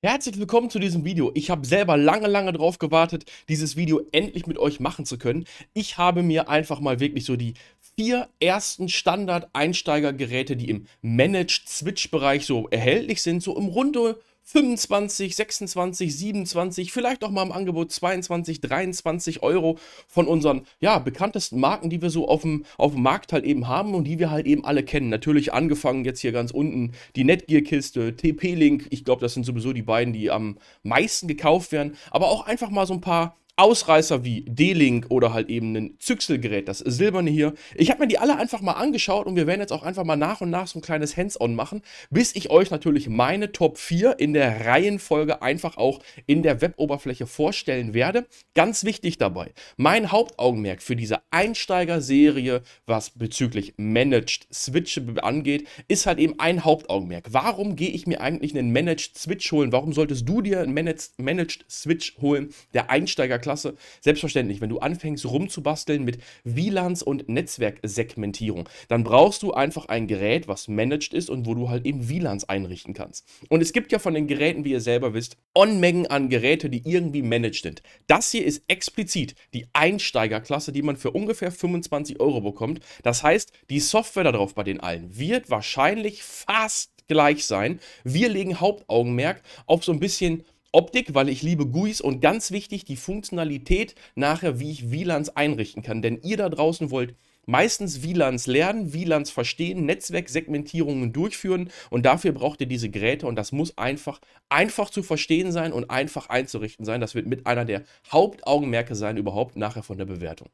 Herzlich willkommen zu diesem Video. Ich habe selber lange, lange drauf gewartet, dieses Video endlich mit euch machen zu können. Ich habe mir einfach mal wirklich so die vier ersten Standard-Einsteigergeräte, die im Managed-Switch-Bereich so erhältlich sind, so im Runde 25, 26, 27, vielleicht auch mal im Angebot 22, 23 Euro von unseren ja, bekanntesten Marken, die wir so auf dem, auf dem Markt halt eben haben und die wir halt eben alle kennen. Natürlich angefangen jetzt hier ganz unten die Netgear-Kiste, TP-Link, ich glaube, das sind sowieso die beiden, die am meisten gekauft werden, aber auch einfach mal so ein paar Ausreißer wie D-Link oder halt eben ein Züchselgerät, das silberne hier. Ich habe mir die alle einfach mal angeschaut und wir werden jetzt auch einfach mal nach und nach so ein kleines Hands-on machen, bis ich euch natürlich meine Top 4 in der Reihenfolge einfach auch in der Web-Oberfläche vorstellen werde. Ganz wichtig dabei, mein Hauptaugenmerk für diese Einsteiger-Serie, was bezüglich Managed Switch angeht, ist halt eben ein Hauptaugenmerk. Warum gehe ich mir eigentlich einen Managed Switch holen? Warum solltest du dir einen Managed, Managed Switch holen, der Einsteiger klasse. Selbstverständlich, wenn du anfängst rumzubasteln mit WLANs und Netzwerksegmentierung, dann brauchst du einfach ein Gerät, was managed ist und wo du halt eben WLANs einrichten kannst. Und es gibt ja von den Geräten, wie ihr selber wisst, Unmengen an Geräte, die irgendwie managed sind. Das hier ist explizit die Einsteigerklasse, die man für ungefähr 25 Euro bekommt. Das heißt, die Software darauf bei den allen wird wahrscheinlich fast gleich sein. Wir legen Hauptaugenmerk auf so ein bisschen Optik, weil ich liebe GUIs und ganz wichtig die Funktionalität nachher, wie ich WLANs einrichten kann. Denn ihr da draußen wollt meistens WLANs lernen, WLANs verstehen, Netzwerksegmentierungen durchführen und dafür braucht ihr diese Geräte und das muss einfach einfach zu verstehen sein und einfach einzurichten sein. Das wird mit einer der Hauptaugenmerke sein überhaupt nachher von der Bewertung.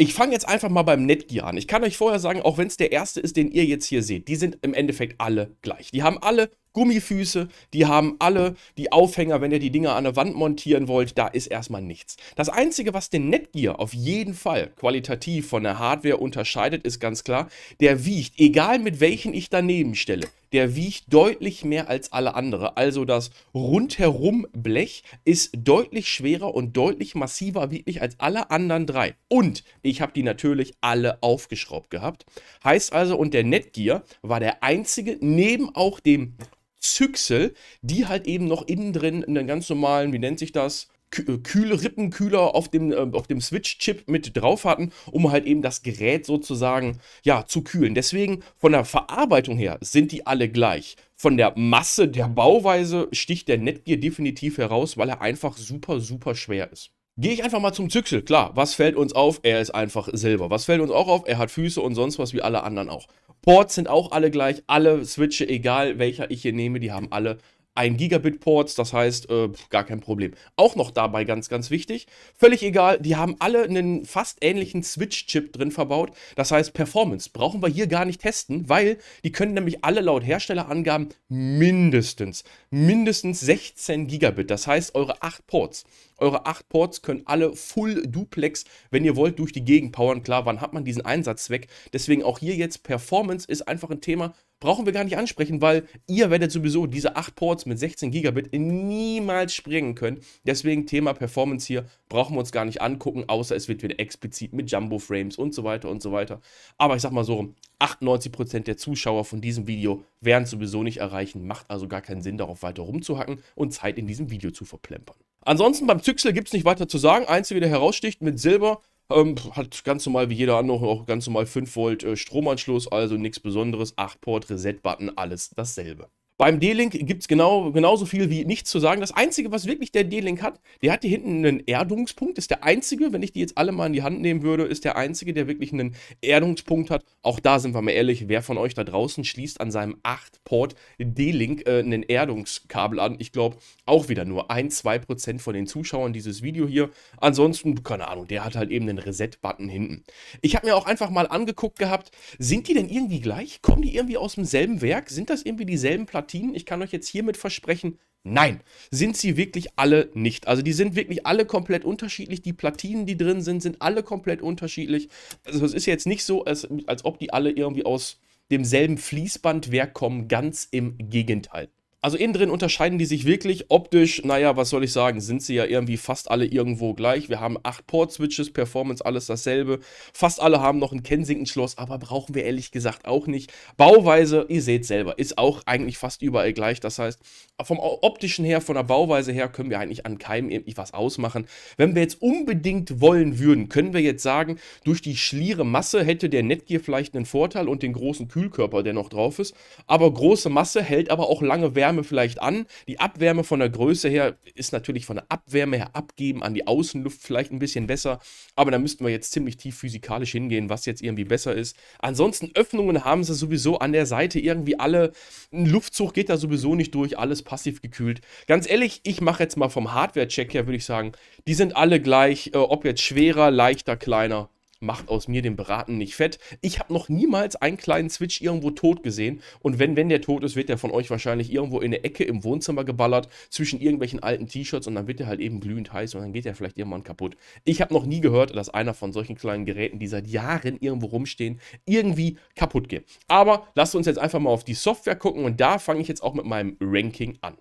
Ich fange jetzt einfach mal beim Netgear an. Ich kann euch vorher sagen, auch wenn es der erste ist, den ihr jetzt hier seht, die sind im Endeffekt alle gleich. Die haben alle Gummifüße, die haben alle die Aufhänger, wenn ihr die Dinger an der Wand montieren wollt, da ist erstmal nichts. Das Einzige, was den Netgear auf jeden Fall qualitativ von der Hardware unterscheidet, ist ganz klar, der wiegt, egal mit welchen ich daneben stelle, der wiegt deutlich mehr als alle andere. Also das rundherum Blech ist deutlich schwerer und deutlich massiver wirklich als alle anderen drei. Und ich habe die natürlich alle aufgeschraubt gehabt. Heißt also, und der Netgear war der einzige, neben auch dem Züchsel, die halt eben noch innen drin einen ganz normalen, wie nennt sich das, äh, kühle Rippenkühler auf dem, äh, dem Switch-Chip mit drauf hatten, um halt eben das Gerät sozusagen ja, zu kühlen. Deswegen von der Verarbeitung her sind die alle gleich. Von der Masse, der Bauweise sticht der Netgear definitiv heraus, weil er einfach super, super schwer ist. Gehe ich einfach mal zum Züchsel. Klar, was fällt uns auf? Er ist einfach Silber. Was fällt uns auch auf? Er hat Füße und sonst was wie alle anderen auch. Ports sind auch alle gleich. Alle Switche, egal welcher ich hier nehme, die haben alle 1 Gigabit Ports, das heißt, äh, gar kein Problem. Auch noch dabei ganz, ganz wichtig, völlig egal, die haben alle einen fast ähnlichen Switch-Chip drin verbaut, das heißt Performance. Brauchen wir hier gar nicht testen, weil die können nämlich alle laut Herstellerangaben mindestens, mindestens 16 Gigabit, das heißt eure 8 Ports. Eure 8 Ports können alle Full Duplex, wenn ihr wollt, durch die Gegend powern. Klar, wann hat man diesen Einsatzzweck? Deswegen auch hier jetzt Performance ist einfach ein Thema, brauchen wir gar nicht ansprechen, weil ihr werdet sowieso diese 8 Ports mit 16 Gigabit niemals springen können. Deswegen Thema Performance hier brauchen wir uns gar nicht angucken, außer es wird wieder explizit mit Jumbo Frames und so weiter und so weiter. Aber ich sag mal so, 98% der Zuschauer von diesem Video werden sowieso nicht erreichen, macht also gar keinen Sinn darauf weiter rumzuhacken und Zeit in diesem Video zu verplempern. Ansonsten beim Züchsel gibt es nicht weiter zu sagen. Einzige, der heraussticht mit Silber, ähm, hat ganz normal wie jeder andere auch ganz normal 5 Volt äh, Stromanschluss, also nichts Besonderes. 8 Port, Reset-Button, alles dasselbe. Beim D-Link gibt es genau, genauso viel wie nichts zu sagen. Das Einzige, was wirklich der D-Link hat, der hat hier hinten einen Erdungspunkt. ist der einzige, wenn ich die jetzt alle mal in die Hand nehmen würde, ist der einzige, der wirklich einen Erdungspunkt hat. Auch da sind wir mal ehrlich, wer von euch da draußen schließt an seinem 8-Port D-Link äh, einen Erdungskabel an? Ich glaube, auch wieder nur 1-2% von den Zuschauern dieses Video hier. Ansonsten, keine Ahnung, der hat halt eben einen Reset-Button hinten. Ich habe mir auch einfach mal angeguckt gehabt, sind die denn irgendwie gleich? Kommen die irgendwie aus demselben Werk? Sind das irgendwie dieselben Plattformen? Partien, ich kann euch jetzt hiermit versprechen, nein, sind sie wirklich alle nicht. Also die sind wirklich alle komplett unterschiedlich. Die Platinen, die drin sind, sind alle komplett unterschiedlich. Also es ist jetzt nicht so, als, als ob die alle irgendwie aus demselben Fließbandwerk kommen. Ganz im Gegenteil. Also innen drin unterscheiden die sich wirklich optisch, naja, was soll ich sagen, sind sie ja irgendwie fast alle irgendwo gleich. Wir haben acht Port-Switches, Performance, alles dasselbe. Fast alle haben noch ein Kensington-Schloss, aber brauchen wir ehrlich gesagt auch nicht. Bauweise, ihr seht selber, ist auch eigentlich fast überall gleich. Das heißt, vom optischen her, von der Bauweise her, können wir eigentlich an keinem irgendwie was ausmachen. Wenn wir jetzt unbedingt wollen würden, können wir jetzt sagen, durch die schliere Masse hätte der Netgear vielleicht einen Vorteil und den großen Kühlkörper, der noch drauf ist. Aber große Masse hält aber auch lange Wärme Wärme vielleicht an. Die Abwärme von der Größe her ist natürlich von der Abwärme her abgeben an die Außenluft vielleicht ein bisschen besser. Aber da müssten wir jetzt ziemlich tief physikalisch hingehen, was jetzt irgendwie besser ist. Ansonsten Öffnungen haben sie sowieso an der Seite irgendwie alle. Ein Luftzug geht da sowieso nicht durch, alles passiv gekühlt. Ganz ehrlich, ich mache jetzt mal vom Hardware-Check her, würde ich sagen, die sind alle gleich, äh, ob jetzt schwerer, leichter, kleiner macht aus mir den Braten nicht fett. Ich habe noch niemals einen kleinen Switch irgendwo tot gesehen. Und wenn, wenn der tot ist, wird der von euch wahrscheinlich irgendwo in eine Ecke im Wohnzimmer geballert, zwischen irgendwelchen alten T-Shirts und dann wird der halt eben glühend heiß und dann geht der vielleicht irgendwann kaputt. Ich habe noch nie gehört, dass einer von solchen kleinen Geräten, die seit Jahren irgendwo rumstehen, irgendwie kaputt geht. Aber lasst uns jetzt einfach mal auf die Software gucken und da fange ich jetzt auch mit meinem Ranking an.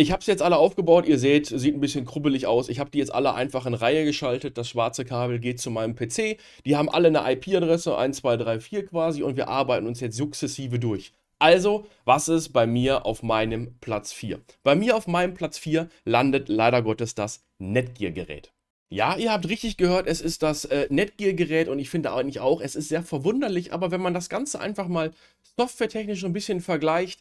Ich habe es jetzt alle aufgebaut. Ihr seht, sieht ein bisschen krubbelig aus. Ich habe die jetzt alle einfach in Reihe geschaltet. Das schwarze Kabel geht zu meinem PC. Die haben alle eine IP-Adresse, 1234 quasi, und wir arbeiten uns jetzt sukzessive durch. Also, was ist bei mir auf meinem Platz 4? Bei mir auf meinem Platz 4 landet leider Gottes das Netgear-Gerät. Ja, ihr habt richtig gehört, es ist das äh, Netgear-Gerät und ich finde eigentlich auch, es ist sehr verwunderlich, aber wenn man das Ganze einfach mal softwaretechnisch so ein bisschen vergleicht,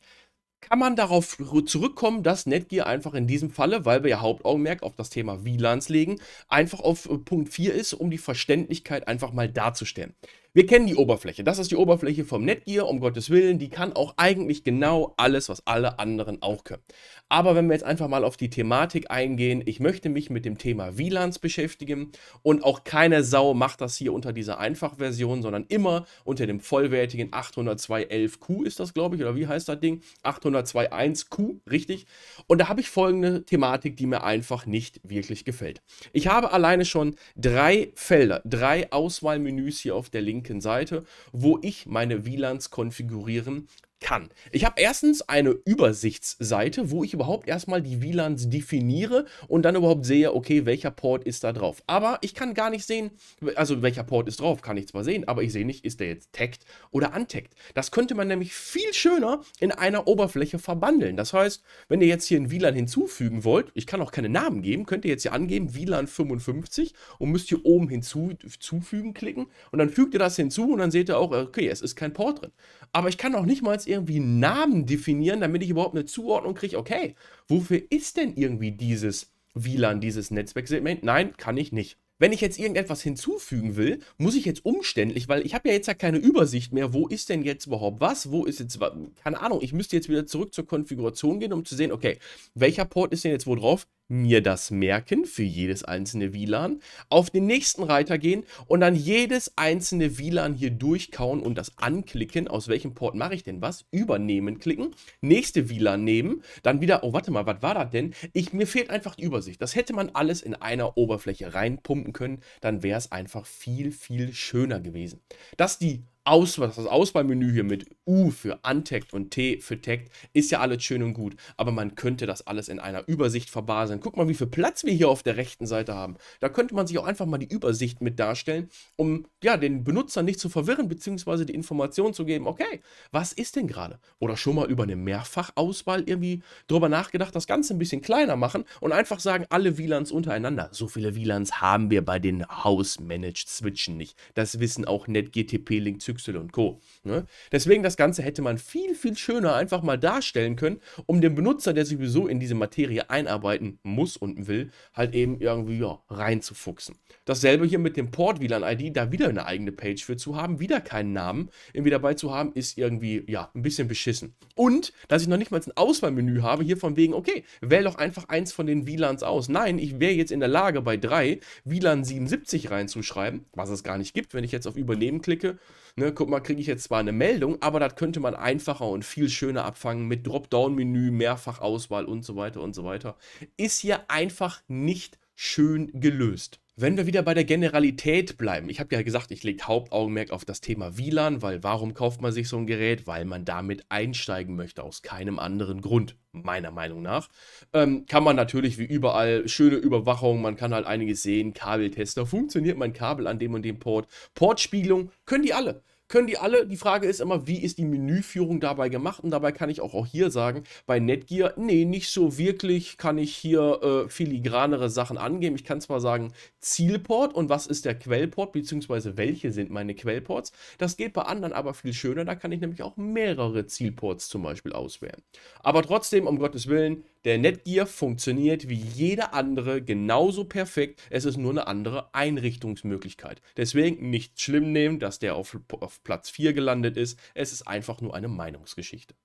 kann man darauf zurückkommen, dass Netgear einfach in diesem Falle, weil wir ja Hauptaugenmerk auf das Thema WLANs legen, einfach auf äh, Punkt 4 ist, um die Verständlichkeit einfach mal darzustellen. Wir kennen die Oberfläche. Das ist die Oberfläche vom Netgear, um Gottes Willen. Die kann auch eigentlich genau alles, was alle anderen auch können. Aber wenn wir jetzt einfach mal auf die Thematik eingehen, ich möchte mich mit dem Thema WLANs beschäftigen und auch keine Sau macht das hier unter dieser Einfachversion, sondern immer unter dem vollwertigen 802.11q ist das, glaube ich, oder wie heißt das Ding? 802.1q, richtig. Und da habe ich folgende Thematik, die mir einfach nicht wirklich gefällt. Ich habe alleine schon drei Felder, drei Auswahlmenüs hier auf der linken linken Seite, wo ich meine VLANs konfigurieren kann. Ich habe erstens eine Übersichtsseite, wo ich überhaupt erstmal die WLANs definiere und dann überhaupt sehe, okay, welcher Port ist da drauf. Aber ich kann gar nicht sehen, also welcher Port ist drauf, kann ich zwar sehen, aber ich sehe nicht, ist der jetzt tagged oder untagged. Das könnte man nämlich viel schöner in einer Oberfläche verbandeln. Das heißt, wenn ihr jetzt hier ein WLAN hinzufügen wollt, ich kann auch keine Namen geben, könnt ihr jetzt hier angeben WLAN 55 und müsst hier oben hinzufügen klicken und dann fügt ihr das hinzu und dann seht ihr auch, okay, es ist kein Port drin. Aber ich kann auch nicht mal irgendwie einen Namen definieren, damit ich überhaupt eine Zuordnung kriege, okay, wofür ist denn irgendwie dieses WLAN, dieses Netzwerksegment? Nein, kann ich nicht. Wenn ich jetzt irgendetwas hinzufügen will, muss ich jetzt umständlich, weil ich habe ja jetzt ja keine Übersicht mehr, wo ist denn jetzt überhaupt was, wo ist jetzt, keine Ahnung, ich müsste jetzt wieder zurück zur Konfiguration gehen, um zu sehen, okay, welcher Port ist denn jetzt wo drauf? mir das merken für jedes einzelne WLAN, auf den nächsten Reiter gehen und dann jedes einzelne WLAN hier durchkauen und das anklicken, aus welchem Port mache ich denn was, übernehmen klicken, nächste WLAN nehmen, dann wieder, oh warte mal, was war das denn? Ich, mir fehlt einfach die Übersicht. Das hätte man alles in einer Oberfläche reinpumpen können, dann wäre es einfach viel, viel schöner gewesen. Dass die Auswahl, das Auswahlmenü hier mit U für Untagged und T für Tagged ist ja alles schön und gut, aber man könnte das alles in einer Übersicht verbaseln. Guck mal, wie viel Platz wir hier auf der rechten Seite haben. Da könnte man sich auch einfach mal die Übersicht mit darstellen, um ja, den Benutzer nicht zu verwirren, beziehungsweise die Information zu geben, okay, was ist denn gerade? Oder schon mal über eine Mehrfachauswahl irgendwie drüber nachgedacht, das Ganze ein bisschen kleiner machen und einfach sagen, alle WLANs untereinander. So viele WLANs haben wir bei den House-Managed-Switchen nicht. Das wissen auch NetGTP-Link-Zyklen XY und Co. Ne? Deswegen das Ganze hätte man viel, viel schöner einfach mal darstellen können, um den Benutzer, der sich sowieso in diese Materie einarbeiten muss und will, halt eben irgendwie ja, reinzufuchsen. Dasselbe hier mit dem Port WLAN-ID, da wieder eine eigene Page für zu haben, wieder keinen Namen irgendwie dabei zu haben, ist irgendwie ja ein bisschen beschissen. Und dass ich noch nicht mal ein Auswahlmenü habe, hier von wegen, okay, wähle doch einfach eins von den WLANs aus. Nein, ich wäre jetzt in der Lage, bei drei WLAN 77 reinzuschreiben, was es gar nicht gibt, wenn ich jetzt auf Übernehmen klicke. Ne, guck mal, kriege ich jetzt zwar eine Meldung, aber das könnte man einfacher und viel schöner abfangen mit Dropdown-Menü, Mehrfachauswahl und so weiter und so weiter. Ist hier einfach nicht schön gelöst. Wenn wir wieder bei der Generalität bleiben, ich habe ja gesagt, ich lege Hauptaugenmerk auf das Thema WLAN, weil warum kauft man sich so ein Gerät? Weil man damit einsteigen möchte, aus keinem anderen Grund, meiner Meinung nach. Ähm, kann man natürlich wie überall schöne Überwachung, man kann halt einiges sehen, Kabeltester, funktioniert mein Kabel an dem und dem Port, Portspiegelung, können die alle können die alle. Die Frage ist immer, wie ist die Menüführung dabei gemacht? Und dabei kann ich auch, auch hier sagen, bei Netgear, nee, nicht so wirklich kann ich hier äh, filigranere Sachen angeben. Ich kann zwar sagen Zielport und was ist der Quellport, beziehungsweise welche sind meine Quellports. Das geht bei anderen aber viel schöner. Da kann ich nämlich auch mehrere Zielports zum Beispiel auswählen. Aber trotzdem, um Gottes Willen, der Netgear funktioniert wie jeder andere genauso perfekt. Es ist nur eine andere Einrichtungsmöglichkeit. Deswegen nicht schlimm nehmen, dass der auf, auf Platz 4 gelandet ist. Es ist einfach nur eine Meinungsgeschichte.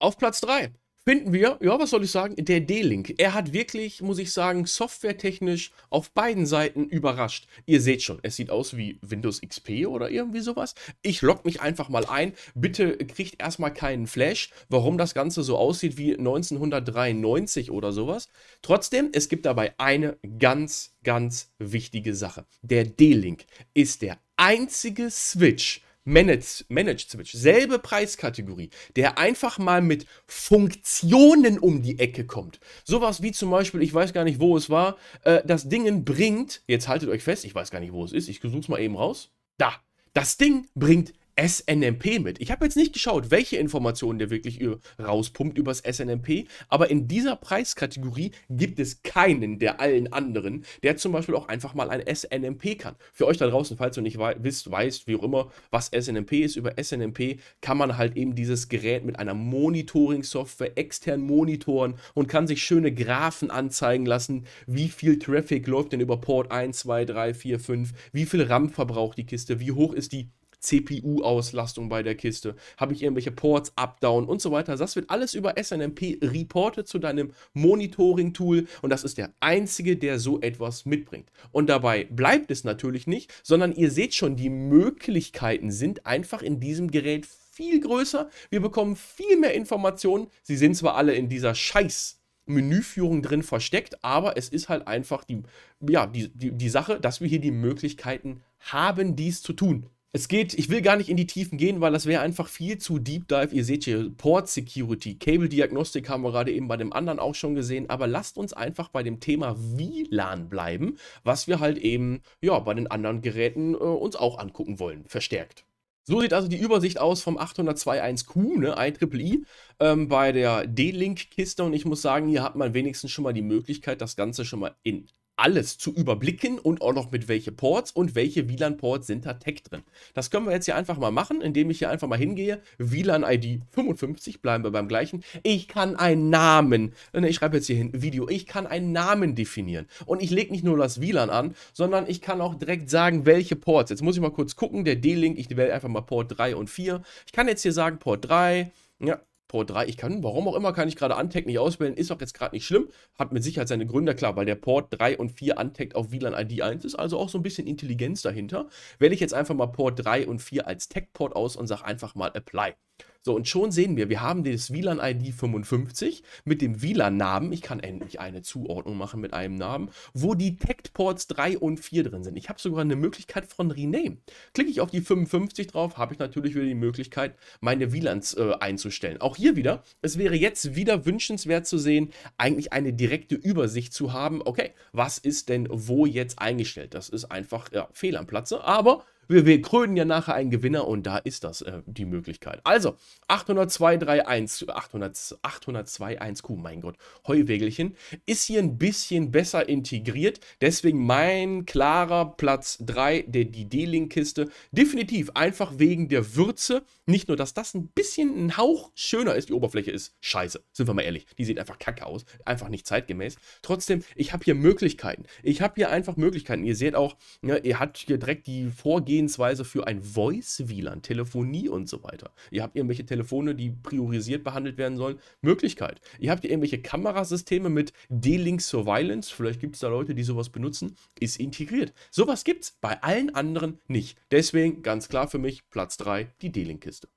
Auf Platz 3 finden wir, ja, was soll ich sagen, der D-Link. Er hat wirklich, muss ich sagen, softwaretechnisch auf beiden Seiten überrascht. Ihr seht schon, es sieht aus wie Windows XP oder irgendwie sowas. Ich log mich einfach mal ein. Bitte kriegt erstmal keinen Flash, warum das Ganze so aussieht wie 1993 oder sowas. Trotzdem, es gibt dabei eine ganz, ganz wichtige Sache. Der D-Link ist der einzige Switch, Manage, Manage Switch, selbe Preiskategorie, der einfach mal mit Funktionen um die Ecke kommt. Sowas wie zum Beispiel, ich weiß gar nicht, wo es war, äh, das Ding bringt, jetzt haltet euch fest, ich weiß gar nicht, wo es ist, ich suche es mal eben raus. Da, das Ding bringt SNMP mit. Ich habe jetzt nicht geschaut, welche Informationen der wirklich rauspumpt übers SNMP, aber in dieser Preiskategorie gibt es keinen der allen anderen, der zum Beispiel auch einfach mal ein SNMP kann. Für euch da draußen, falls du nicht wisst, weißt, wie auch immer, was SNMP ist, über SNMP kann man halt eben dieses Gerät mit einer Monitoring-Software extern monitoren und kann sich schöne Graphen anzeigen lassen, wie viel Traffic läuft denn über Port 1, 2, 3, 4, 5, wie viel RAM verbraucht die Kiste, wie hoch ist die CPU-Auslastung bei der Kiste? Habe ich irgendwelche Ports, Updown und so weiter? Das wird alles über SNMP reportet zu deinem Monitoring-Tool und das ist der einzige, der so etwas mitbringt. Und dabei bleibt es natürlich nicht, sondern ihr seht schon, die Möglichkeiten sind einfach in diesem Gerät viel größer. Wir bekommen viel mehr Informationen. Sie sind zwar alle in dieser Scheiß Menüführung drin versteckt, aber es ist halt einfach die, ja, die, die, die Sache, dass wir hier die Möglichkeiten haben, dies zu tun. Es geht, ich will gar nicht in die Tiefen gehen, weil das wäre einfach viel zu Deep Dive. Ihr seht hier Port Security, Cable Diagnostik haben wir gerade eben bei dem anderen auch schon gesehen. Aber lasst uns einfach bei dem Thema WLAN bleiben, was wir halt eben ja bei den anderen Geräten äh, uns auch angucken wollen, verstärkt. So sieht also die Übersicht aus vom 802.1Q, ne, IEEE, e, ähm, bei der D-Link-Kiste. Und ich muss sagen, hier hat man wenigstens schon mal die Möglichkeit, das Ganze schon mal in alles zu überblicken und auch noch mit welche Ports und welche WLAN-Ports sind da Tech drin. Das können wir jetzt hier einfach mal machen, indem ich hier einfach mal hingehe. WLAN-ID 55, bleiben wir beim gleichen. Ich kann einen Namen, ne, ich schreibe jetzt hier hin Video, ich kann einen Namen definieren. Und ich lege nicht nur das WLAN an, sondern ich kann auch direkt sagen, welche Ports. Jetzt muss ich mal kurz gucken, der D-Link, ich wähle einfach mal Port 3 und 4. Ich kann jetzt hier sagen Port 3, ja, Pro 3. Ich kann, warum auch immer, kann ich gerade Antec nicht auswählen. Ist auch jetzt gerade nicht schlimm. Hat mit Sicherheit seine Gründe, klar, weil der Port 3 und 4 Antec auf WLAN ID 1 ist. Also auch so ein bisschen Intelligenz dahinter. Wähle ich jetzt einfach mal Port 3 und 4 als Tech-Port aus und sage einfach mal Apply. So, und schon sehen wir, wir haben das WLAN-ID 55 mit dem WLAN-Namen. Ich kann endlich eine Zuordnung machen mit einem Namen, wo die Tech-Ports 3 und 4 drin sind. Ich habe sogar eine Möglichkeit von Rename. Klicke ich auf die 55 drauf, habe ich natürlich wieder die Möglichkeit, meine WLANs äh, einzustellen. Auch hier wieder, es wäre jetzt wieder wünschenswert zu sehen, eigentlich eine direkte Übersicht zu haben. Okay, was ist denn wo jetzt eingestellt? Das ist einfach ja, Fehl am Platze, aber wir, wir krönen ja nachher einen Gewinner und da ist das äh, die Möglichkeit. Also, 80231, 800, 802, Q, mein Gott, Heuwägelchen, ist hier ein bisschen besser integriert. Deswegen mein klarer Platz 3, der, die D-Link-Kiste. Definitiv, einfach wegen der Würze. Nicht nur, dass das ein bisschen ein Hauch schöner ist, die Oberfläche ist scheiße, sind wir mal ehrlich. Die sieht einfach kacke aus, einfach nicht zeitgemäß. Trotzdem, ich habe hier Möglichkeiten. Ich habe hier einfach Möglichkeiten. Ihr seht auch, ja, ne, ihr habt hier direkt die Vorgehensweise Herangehensweise für ein Voice-WLAN, Telefonie und so weiter. Ihr habt irgendwelche Telefone, die priorisiert behandelt werden sollen. Möglichkeit. Ihr habt irgendwelche Kamerasysteme mit D-Link Surveillance. Vielleicht gibt es da Leute, die sowas benutzen. Ist integriert. Sowas gibt es bei allen anderen nicht. Deswegen ganz klar für mich Platz 3, die D-Link-Kiste.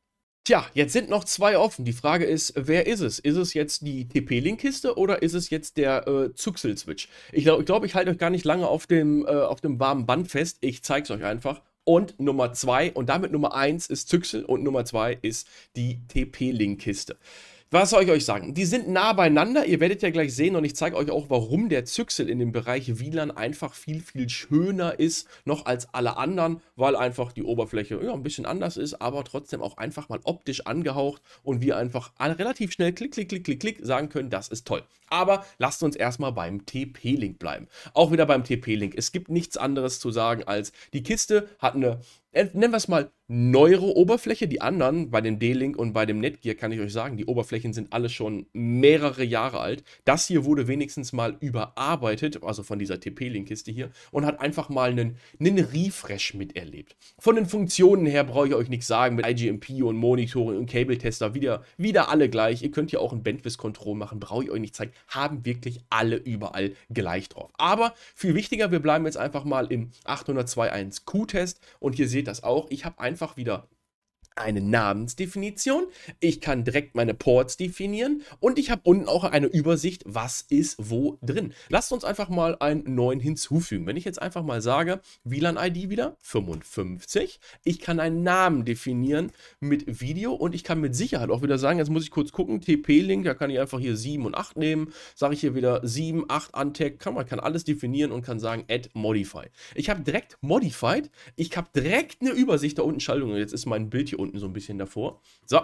Tja, jetzt sind noch zwei offen. Die Frage ist, wer ist es? Ist es jetzt die TP-Link-Kiste oder ist es jetzt der äh, Zuxel-Switch? Ich glaube, ich, glaub, ich halte euch gar nicht lange auf dem, äh, auf dem warmen Band fest. Ich zeige es euch einfach. Und Nummer zwei und damit Nummer eins ist Züxel und Nummer zwei ist die TP-Link-Kiste. Was soll ich euch sagen? Die sind nah beieinander. Ihr werdet ja gleich sehen und ich zeige euch auch, warum der Zyxel in dem Bereich WLAN einfach viel, viel schöner ist noch als alle anderen, weil einfach die Oberfläche ja, ein bisschen anders ist, aber trotzdem auch einfach mal optisch angehaucht und wir einfach relativ schnell klick, klick, klick, klick, klick sagen können, das ist toll. Aber lasst uns erstmal beim TP-Link bleiben. Auch wieder beim TP-Link. Es gibt nichts anderes zu sagen als, die Kiste hat eine äh, nennen wir es mal neuere oberfläche Die anderen, bei dem D-Link und bei dem Netgear, kann ich euch sagen, die Oberflächen sind alle schon mehrere Jahre alt. Das hier wurde wenigstens mal überarbeitet, also von dieser TP-Link-Kiste hier, und hat einfach mal einen, einen Refresh miterlebt. Von den Funktionen her brauche ich euch nichts sagen, mit IGMP und Monitoring und Cable-Tester, wieder, wieder alle gleich. Ihr könnt ja auch ein Bandwidth-Control machen, brauche ich euch nicht zeigen. Haben wirklich alle überall gleich drauf. Aber viel wichtiger, wir bleiben jetzt einfach mal im 802.1Q-Test und hier seht seht das auch. Ich habe einfach wieder eine Namensdefinition, ich kann direkt meine Ports definieren und ich habe unten auch eine Übersicht, was ist wo drin. Lasst uns einfach mal einen neuen hinzufügen. Wenn ich jetzt einfach mal sage, WLAN-ID wieder 55, ich kann einen Namen definieren mit Video und ich kann mit Sicherheit auch wieder sagen, jetzt muss ich kurz gucken, TP-Link, da kann ich einfach hier 7 und 8 nehmen, sage ich hier wieder 7, 8 Antec, kann man kann alles definieren und kann sagen add modify. Ich habe direkt modified, ich habe direkt eine Übersicht da unten Schaltung jetzt ist mein Bild hier unten so ein bisschen davor. So,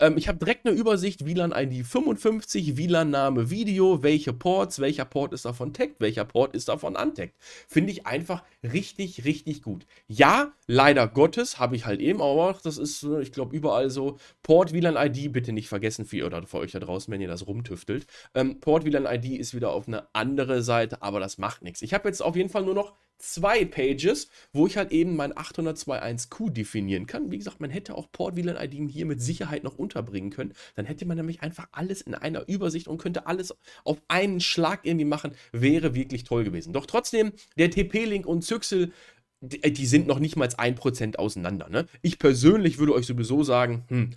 ähm, ich habe direkt eine Übersicht, WLAN-ID 55, WLAN-Name Video, welche Ports, welcher Port ist davon tagged, welcher Port ist davon untagged. Finde ich einfach richtig, richtig gut. Ja, leider Gottes, habe ich halt eben auch, das ist, äh, ich glaube, überall so, Port WLAN-ID bitte nicht vergessen für, oder für euch da draußen, wenn ihr das rumtüftelt. Ähm, Port WLAN-ID ist wieder auf eine andere Seite, aber das macht nichts. Ich habe jetzt auf jeden Fall nur noch zwei Pages, wo ich halt eben mein 802.1q definieren kann. Wie gesagt, man hätte auch Port WLAN-ID hier mit Sicherheit noch unterbringen können. Dann hätte man nämlich einfach alles in einer Übersicht und könnte alles auf einen Schlag irgendwie machen. Wäre wirklich toll gewesen. Doch trotzdem, der TP-Link und Zyxel, die, äh, die sind noch nicht mal 1% auseinander. Ne? Ich persönlich würde euch sowieso sagen, hm,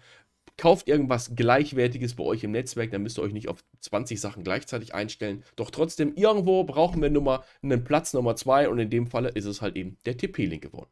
Kauft irgendwas Gleichwertiges bei euch im Netzwerk, dann müsst ihr euch nicht auf 20 Sachen gleichzeitig einstellen. Doch trotzdem, irgendwo brauchen wir mal einen Platz Nummer 2 und in dem Falle ist es halt eben der TP-Link geworden.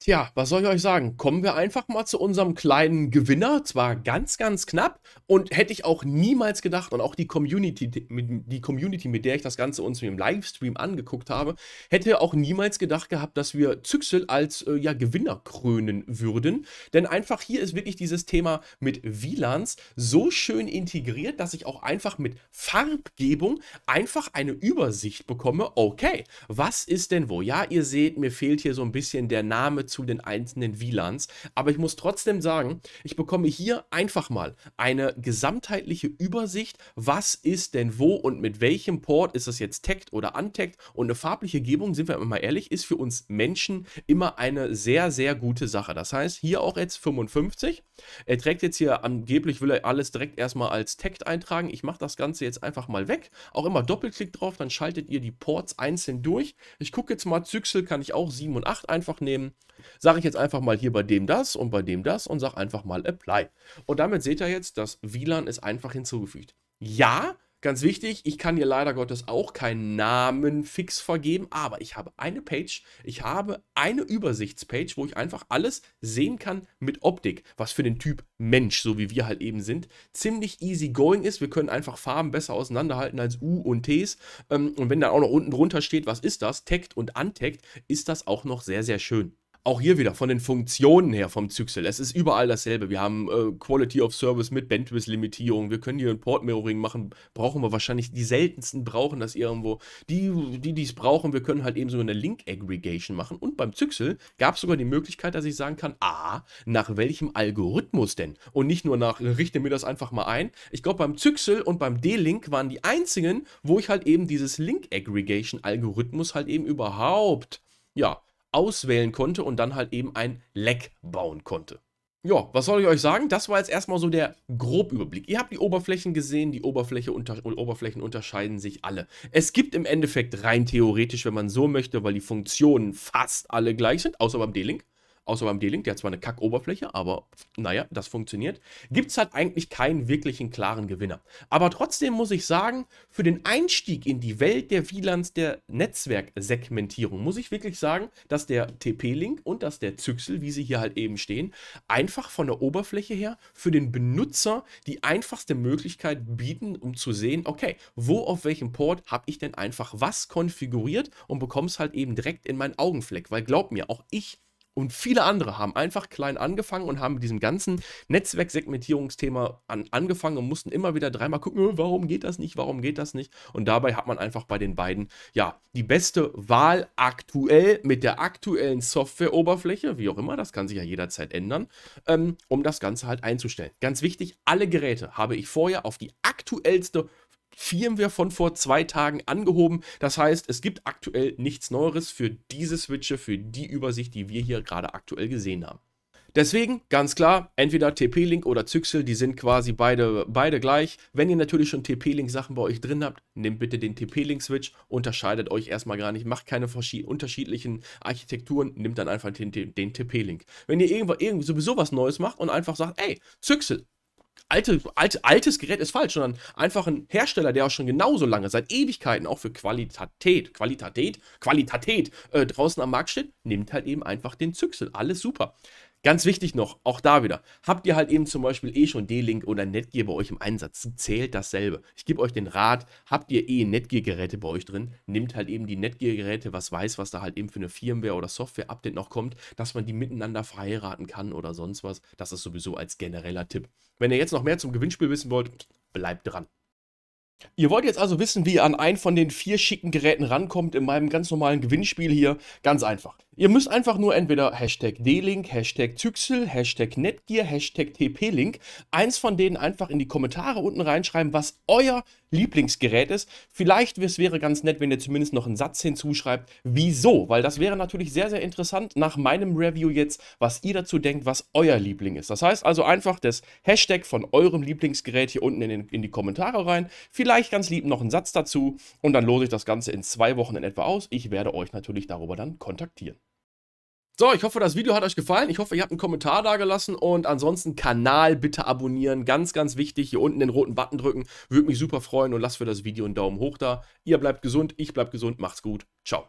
Tja, was soll ich euch sagen? Kommen wir einfach mal zu unserem kleinen Gewinner. Zwar ganz, ganz knapp und hätte ich auch niemals gedacht und auch die Community, die Community, mit der ich das Ganze uns im Livestream angeguckt habe, hätte auch niemals gedacht gehabt, dass wir Zyxel als äh, ja, Gewinner krönen würden. Denn einfach hier ist wirklich dieses Thema mit WLANs so schön integriert, dass ich auch einfach mit Farbgebung einfach eine Übersicht bekomme. Okay, was ist denn wo? Ja, ihr seht, mir fehlt hier so ein bisschen der Name zu den einzelnen WLANs. Aber ich muss trotzdem sagen, ich bekomme hier einfach mal eine gesamtheitliche Übersicht, was ist denn wo und mit welchem Port ist das jetzt tagged oder untagged. Und eine farbliche Gebung, sind wir immer mal ehrlich, ist für uns Menschen immer eine sehr, sehr gute Sache. Das heißt, hier auch jetzt 55. Er trägt jetzt hier angeblich, will er alles direkt erstmal als Tagged eintragen. Ich mache das Ganze jetzt einfach mal weg. Auch immer Doppelklick drauf, dann schaltet ihr die Ports einzeln durch. Ich gucke jetzt mal, Züchsel kann ich auch 7 und 8 einfach nehmen. Sage ich jetzt einfach mal hier bei dem das und bei dem das und sage einfach mal Apply. Und damit seht ihr jetzt, das WLAN ist einfach hinzugefügt. Ja, Ganz wichtig, ich kann hier leider Gottes auch keinen Namen fix vergeben, aber ich habe eine Page, ich habe eine Übersichtspage, wo ich einfach alles sehen kann mit Optik, was für den Typ Mensch, so wie wir halt eben sind, ziemlich easy going ist. Wir können einfach Farben besser auseinanderhalten als U und Ts. Ähm, und wenn dann auch noch unten drunter steht, was ist das, tagged und untagged, ist das auch noch sehr, sehr schön auch hier wieder von den Funktionen her vom Zyxel, es ist überall dasselbe. Wir haben äh, Quality of Service mit Bandwidth-Limitierung, wir können hier ein Port-Mirroring machen, brauchen wir wahrscheinlich, die seltensten brauchen das irgendwo. Die, die es brauchen, wir können halt eben so eine Link-Aggregation machen. Und beim Zyxel gab es sogar die Möglichkeit, dass ich sagen kann, ah, nach welchem Algorithmus denn? Und nicht nur nach, richte mir das einfach mal ein. Ich glaube, beim Zyxel und beim D-Link waren die einzigen, wo ich halt eben dieses Link-Aggregation-Algorithmus halt eben überhaupt, ja, auswählen konnte und dann halt eben ein Leck bauen konnte. Ja, was soll ich euch sagen? Das war jetzt erstmal so der Grobüberblick. Ihr habt die Oberflächen gesehen, die Oberfläche unter, Oberflächen unterscheiden sich alle. Es gibt im Endeffekt rein theoretisch, wenn man so möchte, weil die Funktionen fast alle gleich sind, außer beim D-Link, Außer beim D-Link, der hat zwar eine Kackoberfläche, aber naja, das funktioniert. Gibt es halt eigentlich keinen wirklichen klaren Gewinner. Aber trotzdem muss ich sagen, für den Einstieg in die Welt der WLANs der Netzwerksegmentierung muss ich wirklich sagen, dass der TP-Link und dass der Zyxel, wie sie hier halt eben stehen, einfach von der Oberfläche her für den Benutzer die einfachste Möglichkeit bieten, um zu sehen, okay, wo auf welchem Port habe ich denn einfach was konfiguriert und bekomme es halt eben direkt in meinen Augenfleck. Weil glaub mir, auch ich und viele andere haben einfach klein angefangen und haben mit diesem ganzen Netzwerksegmentierungsthema an, angefangen und mussten immer wieder dreimal gucken, äh, warum geht das nicht, warum geht das nicht. Und dabei hat man einfach bei den beiden, ja, die beste Wahl aktuell mit der aktuellen Softwareoberfläche, wie auch immer, das kann sich ja jederzeit ändern, ähm, um das Ganze halt einzustellen. Ganz wichtig, alle Geräte habe ich vorher auf die aktuellste Firmware von vor zwei Tagen angehoben. Das heißt, es gibt aktuell nichts Neueres für diese Switche, für die Übersicht, die wir hier gerade aktuell gesehen haben. Deswegen, ganz klar, entweder TP-Link oder Zyxel, die sind quasi beide, beide gleich. Wenn ihr natürlich schon TP-Link-Sachen bei euch drin habt, nehmt bitte den TP-Link-Switch, unterscheidet euch erstmal gar nicht, macht keine unterschiedlichen Architekturen, nehmt dann einfach den, den, den TP-Link. Wenn ihr irgendwo, irgend, sowieso was Neues macht und einfach sagt, ey, Zyxel, alte, alte, altes Gerät ist falsch, sondern einfach ein Hersteller, der auch schon genauso lange, seit Ewigkeiten auch für Qualität, Qualität, Qualität äh, draußen am Markt steht, nimmt halt eben einfach den Züchsel. Alles super. Ganz wichtig noch, auch da wieder, habt ihr halt eben zum Beispiel eh schon D-Link oder Netgear bei euch im Einsatz, zählt dasselbe. Ich gebe euch den Rat, habt ihr eh Netgear-Geräte bei euch drin, nehmt halt eben die Netgear-Geräte, was weiß, was da halt eben für eine Firmware oder Software-Update noch kommt, dass man die miteinander verheiraten kann oder sonst was. Das ist sowieso als genereller Tipp. Wenn ihr jetzt noch mehr zum Gewinnspiel wissen wollt, bleibt dran. Ihr wollt jetzt also wissen, wie ihr an einen von den vier schicken Geräten rankommt in meinem ganz normalen Gewinnspiel hier? Ganz einfach. Ihr müsst einfach nur entweder Hashtag D-Link, Hashtag Tüxel, Hashtag Netgear, Hashtag TP-Link, eins von denen einfach in die Kommentare unten reinschreiben, was euer Lieblingsgerät ist. Vielleicht es wäre ganz nett, wenn ihr zumindest noch einen Satz hinzuschreibt, wieso, weil das wäre natürlich sehr, sehr interessant nach meinem Review jetzt, was ihr dazu denkt, was euer Liebling ist. Das heißt also einfach das Hashtag von eurem Lieblingsgerät hier unten in, den, in die Kommentare rein, vielleicht ganz lieb noch einen Satz dazu und dann lose ich das Ganze in zwei Wochen in etwa aus. Ich werde euch natürlich darüber dann kontaktieren. So, ich hoffe, das Video hat euch gefallen. Ich hoffe, ihr habt einen Kommentar da gelassen und ansonsten Kanal bitte abonnieren. Ganz, ganz wichtig. Hier unten den roten Button drücken. Würde mich super freuen und lasst für das Video einen Daumen hoch da. Ihr bleibt gesund, ich bleib gesund. Macht's gut. Ciao.